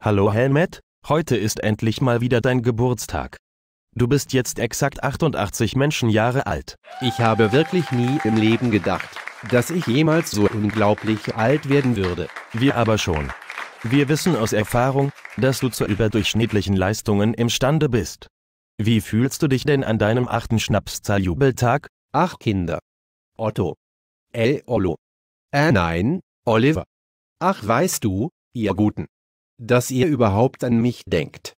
Hallo Helmet, heute ist endlich mal wieder dein Geburtstag. Du bist jetzt exakt 88 Menschenjahre alt. Ich habe wirklich nie im Leben gedacht, dass ich jemals so unglaublich alt werden würde. Wir aber schon. Wir wissen aus Erfahrung, dass du zu überdurchschnittlichen Leistungen imstande bist. Wie fühlst du dich denn an deinem achten Schnapszahljubeltag? Ach Kinder. Otto. El Olo. Äh nein, Oliver. Ach weißt du, ihr Guten dass ihr überhaupt an mich denkt.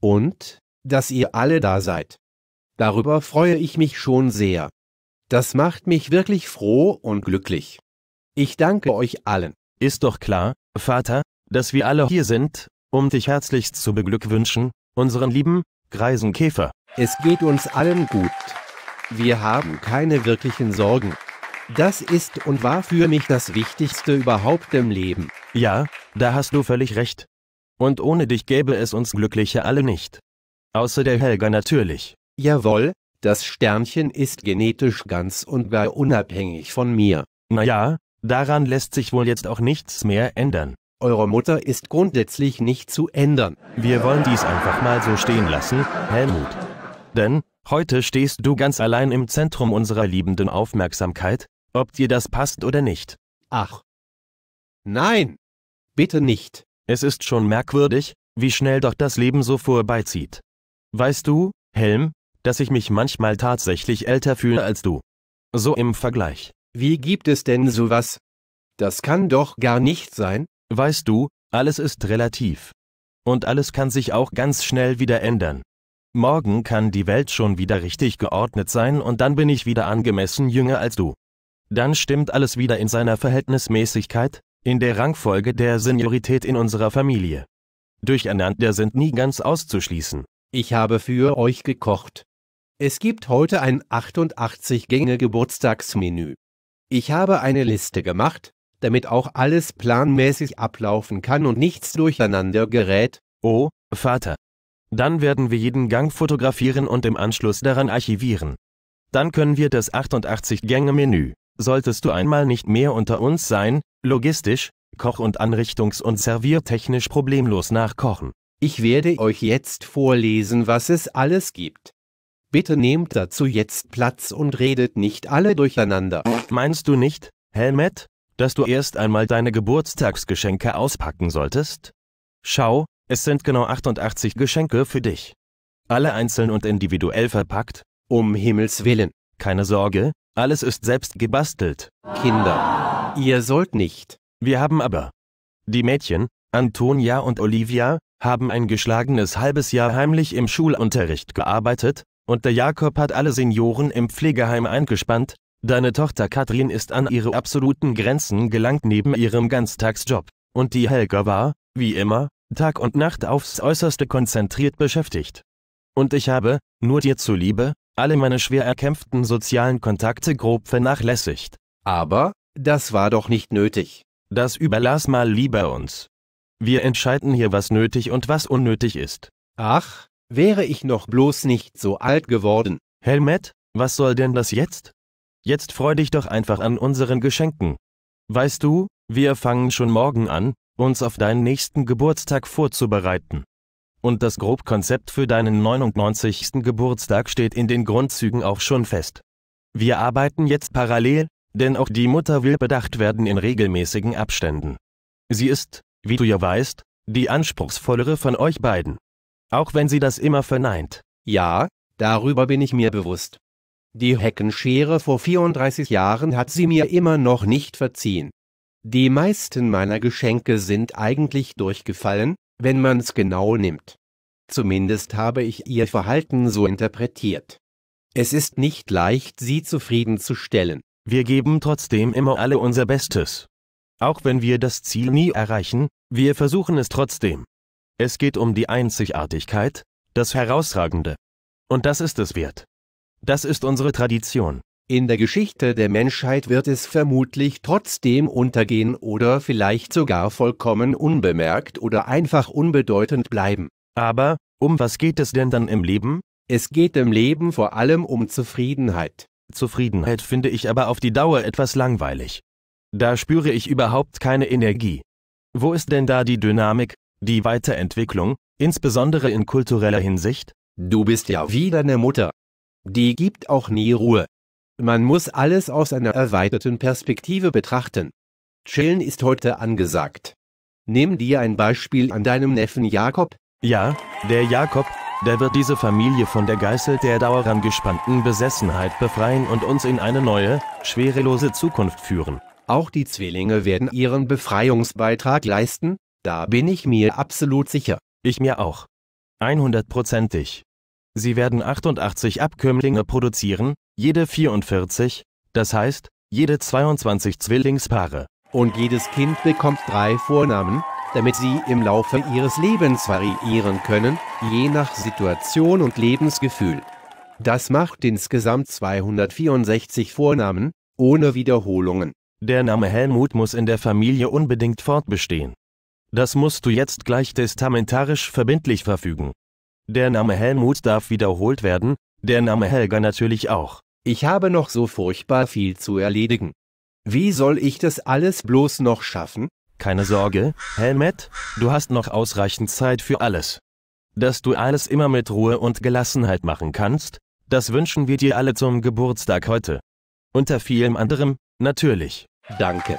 Und, dass ihr alle da seid. Darüber freue ich mich schon sehr. Das macht mich wirklich froh und glücklich. Ich danke euch allen. Ist doch klar, Vater, dass wir alle hier sind, um dich herzlichst zu beglückwünschen, unseren lieben, greisen Käfer. Es geht uns allen gut. Wir haben keine wirklichen Sorgen. Das ist und war für mich das Wichtigste überhaupt im Leben. Ja, da hast du völlig recht. Und ohne dich gäbe es uns Glückliche alle nicht. Außer der Helga natürlich. Jawohl, das Sternchen ist genetisch ganz und gar unabhängig von mir. Naja, daran lässt sich wohl jetzt auch nichts mehr ändern. Eure Mutter ist grundsätzlich nicht zu ändern. Wir wollen dies einfach mal so stehen lassen, Helmut. Denn, heute stehst du ganz allein im Zentrum unserer liebenden Aufmerksamkeit, ob dir das passt oder nicht. Ach. Nein. Bitte nicht. Es ist schon merkwürdig, wie schnell doch das Leben so vorbeizieht. Weißt du, Helm, dass ich mich manchmal tatsächlich älter fühle als du. So im Vergleich. Wie gibt es denn sowas? Das kann doch gar nicht sein. Weißt du, alles ist relativ. Und alles kann sich auch ganz schnell wieder ändern. Morgen kann die Welt schon wieder richtig geordnet sein und dann bin ich wieder angemessen jünger als du. Dann stimmt alles wieder in seiner Verhältnismäßigkeit, in der Rangfolge der Seniorität in unserer Familie. Durcheinander sind nie ganz auszuschließen. Ich habe für euch gekocht. Es gibt heute ein 88-Gänge-Geburtstagsmenü. Ich habe eine Liste gemacht, damit auch alles planmäßig ablaufen kann und nichts durcheinander gerät. Oh, Vater. Dann werden wir jeden Gang fotografieren und im Anschluss daran archivieren. Dann können wir das 88-Gänge-Menü solltest du einmal nicht mehr unter uns sein, logistisch, Koch- und Anrichtungs- und Serviertechnisch problemlos nachkochen. Ich werde euch jetzt vorlesen, was es alles gibt. Bitte nehmt dazu jetzt Platz und redet nicht alle durcheinander. Meinst du nicht, Helmet, dass du erst einmal deine Geburtstagsgeschenke auspacken solltest? Schau, es sind genau 88 Geschenke für dich. Alle einzeln und individuell verpackt? Um Himmels willen. Keine Sorge, alles ist selbst gebastelt. Kinder, ihr sollt nicht. Wir haben aber. Die Mädchen, Antonia und Olivia, haben ein geschlagenes halbes Jahr heimlich im Schulunterricht gearbeitet, und der Jakob hat alle Senioren im Pflegeheim eingespannt, deine Tochter Katrin ist an ihre absoluten Grenzen gelangt neben ihrem Ganztagsjob, und die Helga war, wie immer, Tag und Nacht aufs äußerste konzentriert beschäftigt. Und ich habe, nur dir zuliebe, alle meine schwer erkämpften sozialen Kontakte grob vernachlässigt. Aber das war doch nicht nötig. Das überlass mal lieber uns. Wir entscheiden hier, was nötig und was unnötig ist. Ach, wäre ich noch bloß nicht so alt geworden. Helmet, was soll denn das jetzt? Jetzt freu dich doch einfach an unseren Geschenken. Weißt du, wir fangen schon morgen an, uns auf deinen nächsten Geburtstag vorzubereiten. Und das Grobkonzept für deinen 99. Geburtstag steht in den Grundzügen auch schon fest. Wir arbeiten jetzt parallel, denn auch die Mutter will bedacht werden in regelmäßigen Abständen. Sie ist, wie du ja weißt, die anspruchsvollere von euch beiden. Auch wenn sie das immer verneint. Ja, darüber bin ich mir bewusst. Die Heckenschere vor 34 Jahren hat sie mir immer noch nicht verziehen. Die meisten meiner Geschenke sind eigentlich durchgefallen, wenn man es genau nimmt. Zumindest habe ich ihr Verhalten so interpretiert. Es ist nicht leicht, sie zufriedenzustellen. Wir geben trotzdem immer alle unser Bestes. Auch wenn wir das Ziel nie erreichen, wir versuchen es trotzdem. Es geht um die Einzigartigkeit, das Herausragende. Und das ist es wert. Das ist unsere Tradition. In der Geschichte der Menschheit wird es vermutlich trotzdem untergehen oder vielleicht sogar vollkommen unbemerkt oder einfach unbedeutend bleiben. Aber, um was geht es denn dann im Leben? Es geht im Leben vor allem um Zufriedenheit. Zufriedenheit finde ich aber auf die Dauer etwas langweilig. Da spüre ich überhaupt keine Energie. Wo ist denn da die Dynamik, die Weiterentwicklung, insbesondere in kultureller Hinsicht? Du bist ja wie deine Mutter. Die gibt auch nie Ruhe. Man muss alles aus einer erweiterten Perspektive betrachten. Chillen ist heute angesagt. Nimm dir ein Beispiel an deinem Neffen Jakob. Ja, der Jakob, der wird diese Familie von der Geißel der dauernd gespannten Besessenheit befreien und uns in eine neue, schwerelose Zukunft führen. Auch die Zwillinge werden ihren Befreiungsbeitrag leisten, da bin ich mir absolut sicher. Ich mir auch. Einhundertprozentig. Sie werden 88 Abkömmlinge produzieren, jede 44, das heißt, jede 22 Zwillingspaare. Und jedes Kind bekommt drei Vornamen, damit sie im Laufe ihres Lebens variieren können, je nach Situation und Lebensgefühl. Das macht insgesamt 264 Vornamen, ohne Wiederholungen. Der Name Helmut muss in der Familie unbedingt fortbestehen. Das musst du jetzt gleich testamentarisch verbindlich verfügen. Der Name Helmut darf wiederholt werden, der Name Helga natürlich auch. Ich habe noch so furchtbar viel zu erledigen. Wie soll ich das alles bloß noch schaffen? Keine Sorge, Helmet, du hast noch ausreichend Zeit für alles. Dass du alles immer mit Ruhe und Gelassenheit machen kannst, das wünschen wir dir alle zum Geburtstag heute. Unter vielem anderem, natürlich. Danke.